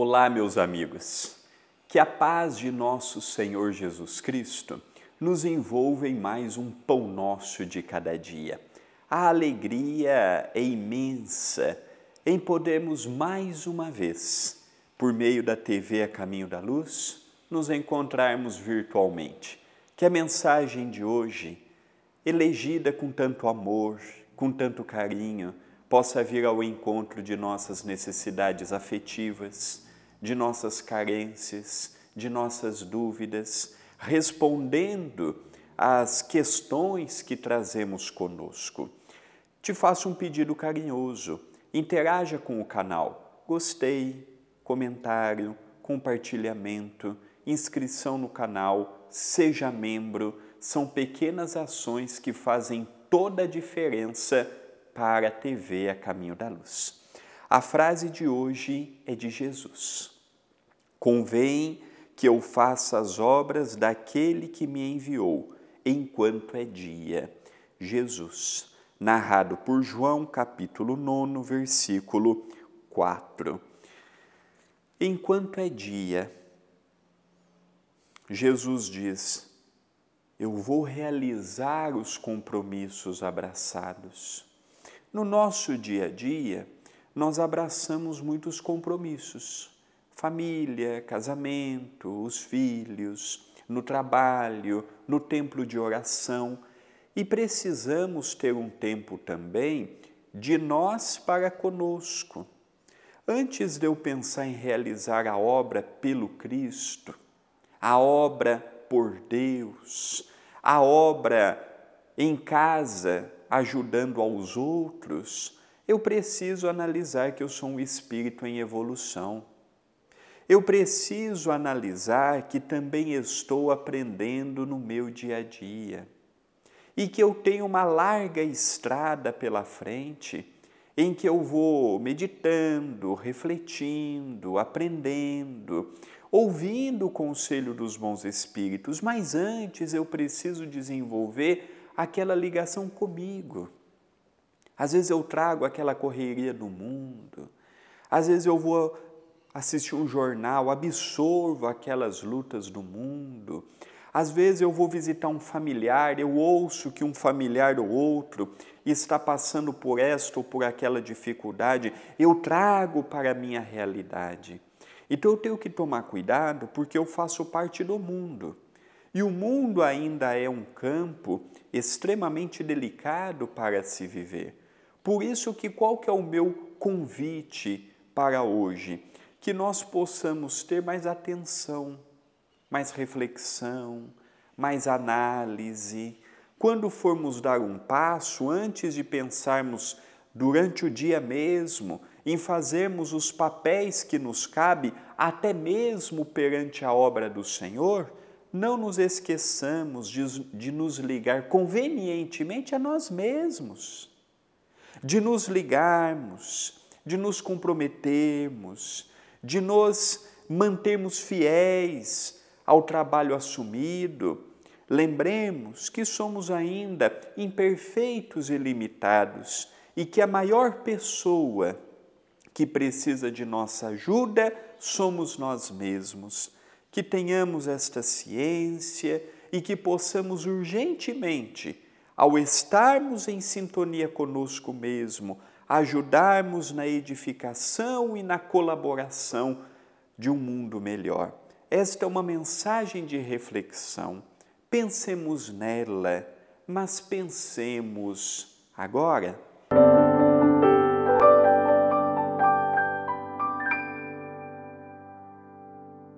Olá, meus amigos. Que a paz de nosso Senhor Jesus Cristo nos envolva em mais um pão nosso de cada dia. A alegria é imensa em podermos mais uma vez, por meio da TV A Caminho da Luz, nos encontrarmos virtualmente. Que a mensagem de hoje, elegida com tanto amor, com tanto carinho, possa vir ao encontro de nossas necessidades afetivas de nossas carências, de nossas dúvidas, respondendo às questões que trazemos conosco. Te faço um pedido carinhoso: interaja com o canal. Gostei, comentário, compartilhamento, inscrição no canal, seja membro. São pequenas ações que fazem toda a diferença para a TV A Caminho da Luz. A frase de hoje é de Jesus. Convém que eu faça as obras daquele que me enviou, enquanto é dia. Jesus, narrado por João, capítulo 9, versículo 4. Enquanto é dia, Jesus diz: Eu vou realizar os compromissos abraçados. No nosso dia a dia, nós abraçamos muitos compromissos. Família, casamento, os filhos, no trabalho, no templo de oração. E precisamos ter um tempo também de nós para conosco. Antes de eu pensar em realizar a obra pelo Cristo, a obra por Deus, a obra em casa ajudando aos outros, eu preciso analisar que eu sou um espírito em evolução. Eu preciso analisar que também estou aprendendo no meu dia a dia e que eu tenho uma larga estrada pela frente em que eu vou meditando, refletindo, aprendendo, ouvindo o conselho dos bons espíritos, mas antes eu preciso desenvolver aquela ligação comigo às vezes eu trago aquela correria do mundo, às vezes eu vou assistir um jornal, absorvo aquelas lutas do mundo. Às vezes eu vou visitar um familiar, eu ouço que um familiar ou outro está passando por esta ou por aquela dificuldade, eu trago para a minha realidade. Então eu tenho que tomar cuidado porque eu faço parte do mundo. E o mundo ainda é um campo extremamente delicado para se viver. Por isso que qual que é o meu convite para hoje? Que nós possamos ter mais atenção, mais reflexão, mais análise. Quando formos dar um passo, antes de pensarmos durante o dia mesmo, em fazermos os papéis que nos cabe, até mesmo perante a obra do Senhor, não nos esqueçamos de, de nos ligar convenientemente a nós mesmos de nos ligarmos, de nos comprometermos, de nos mantermos fiéis ao trabalho assumido. Lembremos que somos ainda imperfeitos e limitados e que a maior pessoa que precisa de nossa ajuda somos nós mesmos. Que tenhamos esta ciência e que possamos urgentemente ao estarmos em sintonia conosco mesmo, ajudarmos na edificação e na colaboração de um mundo melhor. Esta é uma mensagem de reflexão. Pensemos nela, mas pensemos agora.